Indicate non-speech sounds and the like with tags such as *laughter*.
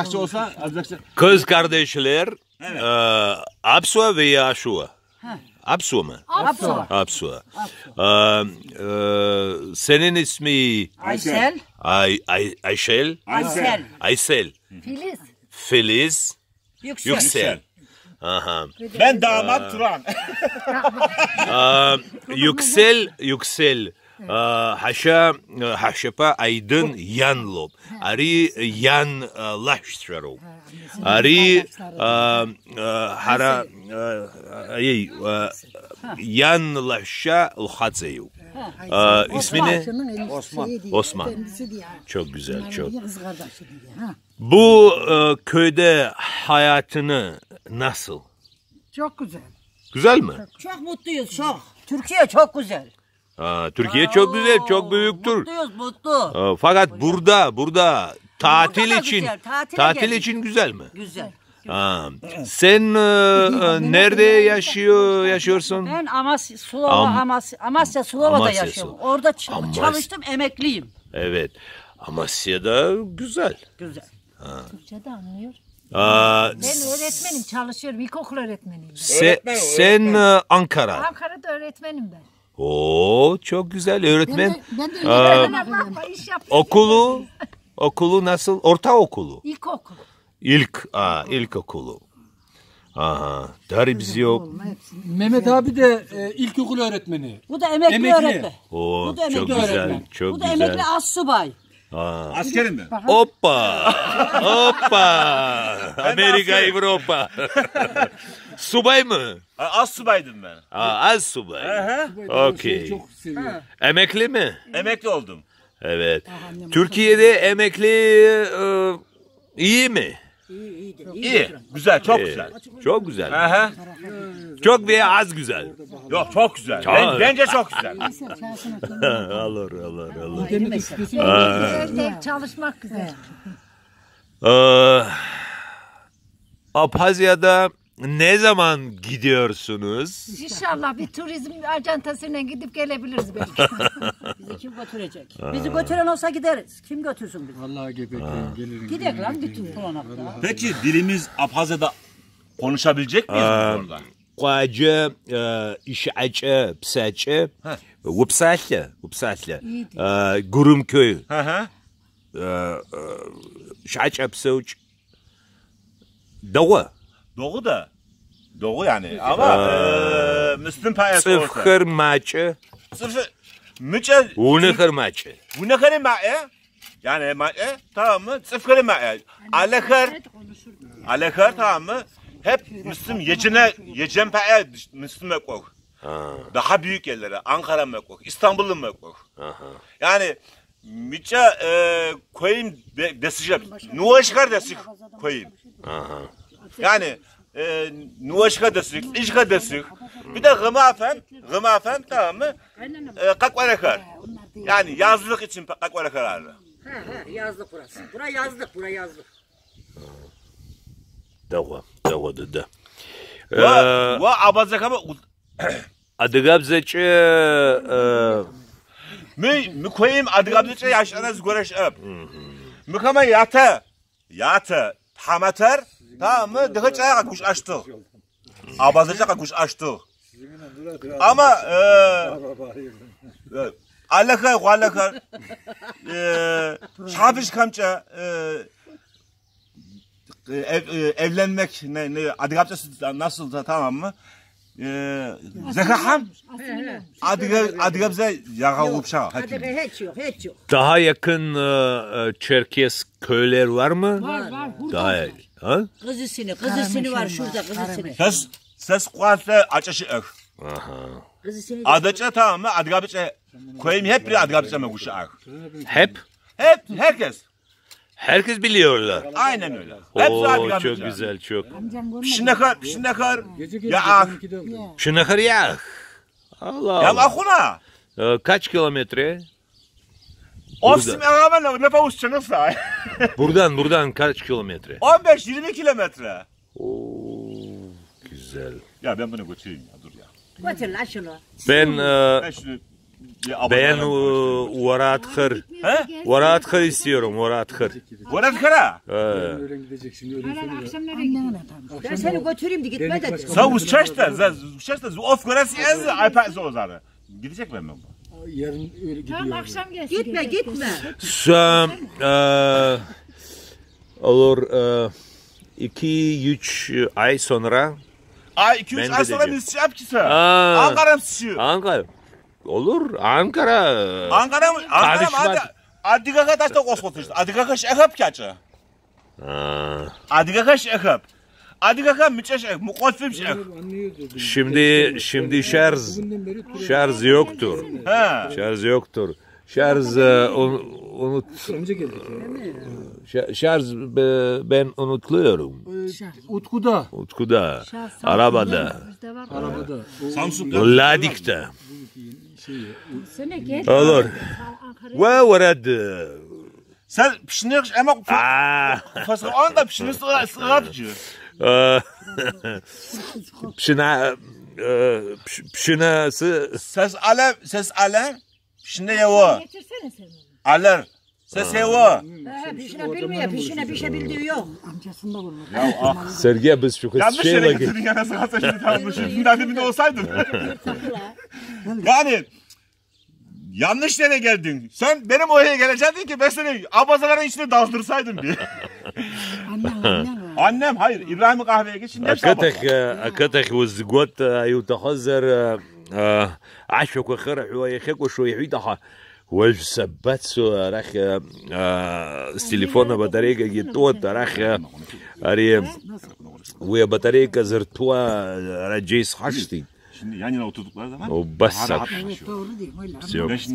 Özbekçe olsa Özbekçe. Kız kardeşler evet. e, Apsua veya Aşua. Apsua mı? Apsua. Apsua. Apsua. Ee, e, senin ismi? Aysel. Ay, Ay, Ayşel. Aysel. Aysel. Filiz. Filiz. Yüksel. Yüksel. Aha. Ben damat Turan. *laughs* E, Yüksel, Yüksel. Ee, Haşa haşapa aydın ari yanlop. Ари ианлашьцәароуп ари ҳара иан лаҳәшьа лхаҵа иоуп Osman Osman çok güzel çok bu e, köyde hayatını nasıl çok güzel güzel mi çok mutluyuz çok Türkiye çok güzel Ha, Türkiye çok güzel, çok büyüktür. Mutluyuz mutlu. Ha, fakat burada, burada tatil Burada için güzel, tatil geldik. için güzel mi? Güzel. Ha, sen e, e nerede yaşıyor yaşıyorsun? Ben Amasya, Sulova, Am- Amasya, Amasya Sulova'da Amasya, yaşıyorum. Sulova. Orada ç- çalıştım, emekliyim. Evet. Amasya'da güzel. Güzel. Türkçe de anlıyor. Aa, Ben öğretmenim çalışıyorum. İlkokul öğretmeniyim ben. se- sen e, Ankara. Ankara'da öğretmenim ben. Oo çok güzel öğretmen. Ben de, ben de Aa, okulu *laughs* okulu nasıl? Ortaokulu. İlkokulu. İlk aa ilkokulu. Aha. Dari yok. Mehmet abi de e, ilkokul öğretmeni. Bu da emekli, emekli. öğretmen. Oo, Bu da emekli çok güzel. öğretmen. Çok Bu da güzel. emekli as subay. Aa. Askerim *laughs* ben. Hoppa! Hoppa! Amerika, Avrupa. *laughs* subay mı? Az subaydım ben. Aa, az subay. Aha. Okey. Emekli mi? Emekli oldum. Evet. Türkiye'de emekli e, iyi mi? İyi, iyi, iyi. Güzel, çok İyi. güzel. Çok güzel. Aha. Çok veya az güzel. Yok çok güzel. Çok. Ben, bence çok güzel. *laughs* *laughs* olur olur olur. Demek şey. ee, çalışmak güzel. Ee, Apazya'da ne zaman gidiyorsunuz? İnşallah bir turizm ajantasıyla gidip gelebiliriz belki. *laughs* bizi kim götürecek? Ee. Bizi götüren olsa gideriz. Kim götürsün bizi? Vallahi gebekleyim gelirim. Gidek lan bütün kullanakta. Peki dilimiz Apazya'da konuşabilecek miyiz Aa, orada? къуаджэ ишӏакӏэ псакӏэ упсалъэ упсалъэ гурымкой шӏакӏэ псэукӏ дэгъо дэгъо да дэгъо яни ама мыстын пая цӏыфхэр макӏэ цӏыф мыкӏэ унэхэр макӏэ унэхэри маӏэ яни маӏэ тамы цӏыфхэри маӏэ алэхэр алэхэр тамы hep Müslüm yecine yecempeye Müslüm ekok. Daha büyük yerlere Ankara mekok, İstanbul'u mekok. Yani müçe e, koyayım desişler. Nuvaşkar desik koyayım. Yani e, nuvaşka desik, işka desik. Bir de gımafen, gımafen tamam mı? E, kakvarakar. Yani yazlık için kalk kakvarakararlı. Ha ha yazlık burası. Bura yazlık, bura yazlık. Devam зауадыда ва абазакама адыгабзэкӏэ мы мыкоим адыгабзэкӏэ яшӏэнэ зыгорэшӏэп мыкъэмэ ятэ ятэ тхьамэтэр та мы дыгэкӏэ къэгушӏэщтыгъ абазэкӏэ къэгушӏэщтыгъ Ama e, alaka gualaka e, çabiş kamça e, ee, ev, e, evlenmek ne, ne Adigapçası nasıl tamam mı? Ee, Zekaham Adigapza Adigapza yakavupşa. Hiç yok, hiç yok. Daha yakın e, e Çerkes köyler var mı? Var, var. Daha var. Ha? Kızısını, kızısını var şurada kızısını. Ses ses kuatla açışı ök. Aha. Adıça tamam mı? Adigapça şey- koyayım hep bir Adigapça mı kuşa Hep? Hep, herkes. Herkes biliyorlar. Aynen öyle. Hepsi abi Oo, çok amca. güzel çok. Şınakar, şınakar. Ya ak. Ah. Şınakar ya. Allah Ya Allah. akuna. Ee, Kaç kilometre? Ofsim ağabeyle ne pavuşçunuz da. *laughs* Buradan buradan kaç kilometre? 15-20 kilometre. Oo, güzel. Ya ben bunu götüreyim ya dur ya. Götür lan şunu. Ben e, Ben şunu ben Varat Kır. Varat Kır istiyorum Varat Kır. Varat Kır'a? Öyle gideceksin. Öyle akşam nereye Ben seni götüreyim de gitme de. Sen uçaşta, uçaşta. Of göresi ez aypası o zarı. Gidecek mi ben bu? Yarın öyle gidiyor. Tamam akşam gelsin. Gitme gitme. Sen e, olur e, iki üç e, ay sonra. Ay iki üç ay sonra biz şey yapacağız. Ankara'm sıçıyor. Ankara. Olur. Ankara. Ankara mı? Ankara mı? Hadi. Adigaka taş da koskotuş. Adigaka şehap kaçı. Adigaka şehap. Adigaka müçeş ek, mukatfim şek. Şimdi şimdi şarj şarj yoktur. Ha. Şarj yoktur. Şarj e, unut. Şarj ben unutluyorum. Utkuda. Utkuda. Arabada. Arabada. Samsun'da. Ladik'te. Olur. Ve uğradı. Sen pişiniyormuş ama fasulye anda pişiniyorsun sığatıcı. Pişine e, pişinesi. Ses ale, ses ale. Pişine yava. Alır. Ses ah. yava. He, pişine bilmiyor, pişine pişebildiği yok. Amcasını vurmuş. Ya ah, Sergiye biz çok Yanlış yere şeyle getirdin ya nasıl kalsa şimdi tanımış. Bundan olsaydın. yani yanlış yere geldin. Sen benim oraya gelecektin ki ben seni abazaların içine daldırsaydım bir. *laughs* Anne, anne. Annem hayır İbrahim kahveye geçin. أكتك أكتك والزجوات yıkık عشك şu ويخك وشويحي Уольфса Бацу Араха э, э, с телефона батарейка Гетот Араха э, Ари Уя батарейка Зертуа Раджейс Хаштин. Убасса. Все.